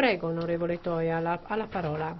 Prego, onorevole Toia, alla, la parola.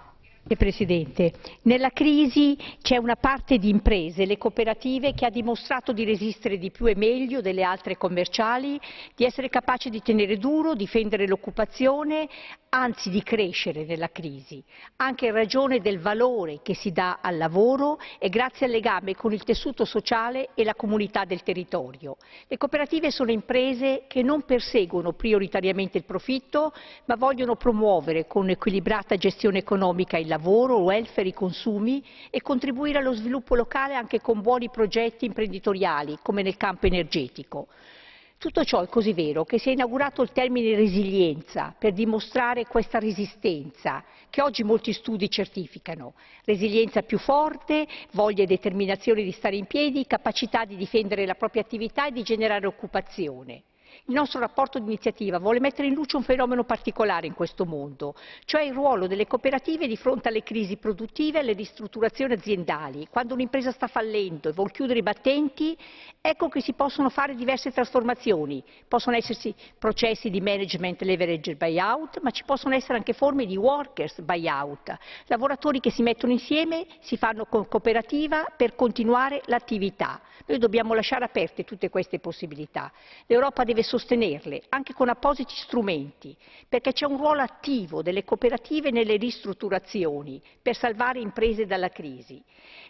Presidente, nella crisi c'è una parte di imprese, le cooperative, che ha dimostrato di resistere di più e meglio delle altre commerciali, di essere capace di tenere duro, difendere l'occupazione, anzi di crescere nella crisi, anche in ragione del valore che si dà al lavoro e grazie al legame con il tessuto sociale e la comunità del territorio. Le cooperative sono imprese che non perseguono prioritariamente il profitto, ma vogliono promuovere con equilibrata gestione economica il lavoro lavoro, welfare, i consumi e contribuire allo sviluppo locale anche con buoni progetti imprenditoriali, come nel campo energetico. Tutto ciò è così vero che si è inaugurato il termine resilienza per dimostrare questa resistenza che oggi molti studi certificano. Resilienza più forte, voglia e determinazione di stare in piedi, capacità di difendere la propria attività e di generare occupazione. Il nostro rapporto di iniziativa vuole mettere in luce un fenomeno particolare in questo mondo, cioè il ruolo delle cooperative di fronte alle crisi produttive e alle ristrutturazioni aziendali. Quando un'impresa sta fallendo e vuol chiudere i battenti, ecco che si possono fare diverse trasformazioni. Possono esserci processi di management leverage buyout, ma ci possono essere anche forme di workers buyout, lavoratori che si mettono insieme, si fanno con cooperativa per continuare l'attività. Noi dobbiamo lasciare aperte tutte queste possibilità. L'Europa deve sostenerle, anche con appositi strumenti, perché c'è un ruolo attivo delle cooperative nelle ristrutturazioni per salvare imprese dalla crisi.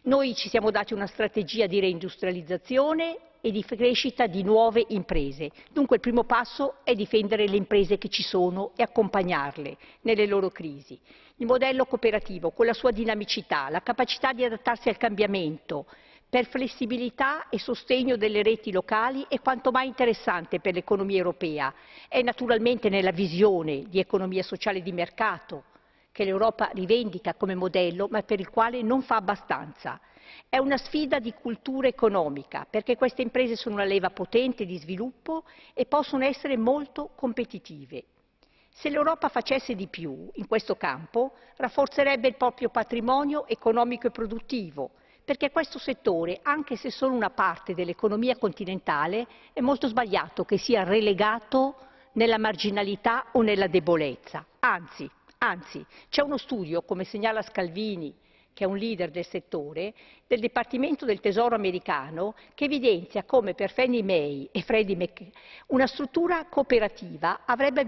Noi ci siamo dati una strategia di reindustrializzazione e di crescita di nuove imprese. Dunque il primo passo è difendere le imprese che ci sono e accompagnarle nelle loro crisi. Il modello cooperativo, con la sua dinamicità, la capacità di adattarsi al cambiamento, per flessibilità e sostegno delle reti locali è quanto mai interessante per l'economia europea. È naturalmente nella visione di economia sociale di mercato che l'Europa rivendica come modello, ma per il quale non fa abbastanza. È una sfida di cultura economica, perché queste imprese sono una leva potente di sviluppo e possono essere molto competitive. Se l'Europa facesse di più in questo campo, rafforzerebbe il proprio patrimonio economico e produttivo, perché questo settore, anche se solo una parte dell'economia continentale, è molto sbagliato che sia relegato nella marginalità o nella debolezza. Anzi, anzi c'è uno studio, come segnala Scalvini, che è un leader del settore, del Dipartimento del Tesoro americano, che evidenzia come per Fannie Mae e Freddie Mac una struttura cooperativa avrebbe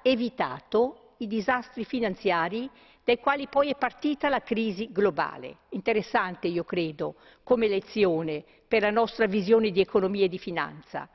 evitato i disastri finanziari dai quali poi è partita la crisi globale. Interessante, io credo, come lezione per la nostra visione di economia e di finanza.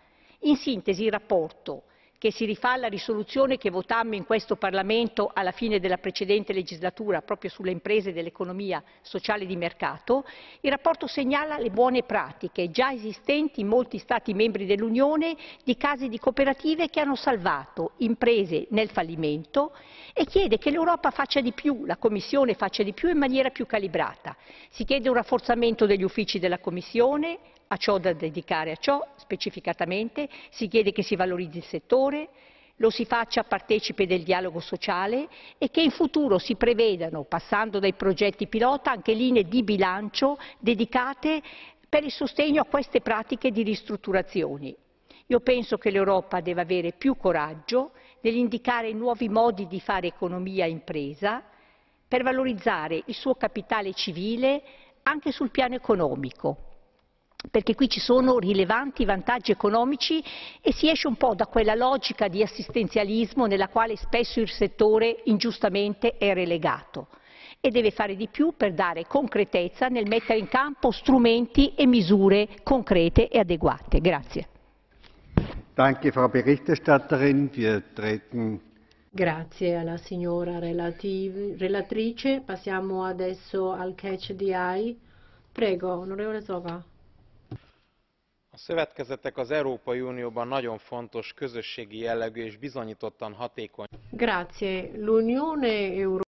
In sintesi, il rapporto che si rifà alla risoluzione che votammo in questo Parlamento alla fine della precedente legislatura proprio sulle imprese dell'economia sociale di mercato, il rapporto segnala le buone pratiche già esistenti in molti Stati membri dell'Unione di casi di cooperative che hanno salvato imprese nel fallimento e chiede che l'Europa faccia di più, la Commissione faccia di più in maniera più calibrata. Si chiede un rafforzamento degli uffici della Commissione, a ciò da dedicare. A ciò, specificatamente, si chiede che si valorizzi il settore, lo si faccia partecipe del dialogo sociale e che in futuro si prevedano, passando dai progetti pilota, anche linee di bilancio dedicate per il sostegno a queste pratiche di ristrutturazioni. Io penso che l'Europa deve avere più coraggio nell'indicare nuovi modi di fare economia e impresa per valorizzare il suo capitale civile anche sul piano economico perché qui ci sono rilevanti vantaggi economici e si esce un po' da quella logica di assistenzialismo nella quale spesso il settore ingiustamente è relegato e deve fare di più per dare concretezza nel mettere in campo strumenti e misure concrete e adeguate. Grazie. Danke, Frau Berichterstatterin. Wir treten Grazie alla signora relatrice. Passiamo adesso al catch di AI. Prego, onorevole Zova. szövetkezetek az Európai Unióban nagyon fontos közösségi jellegű és bizonyítottan hatékony. Grazie. L'Unione Europea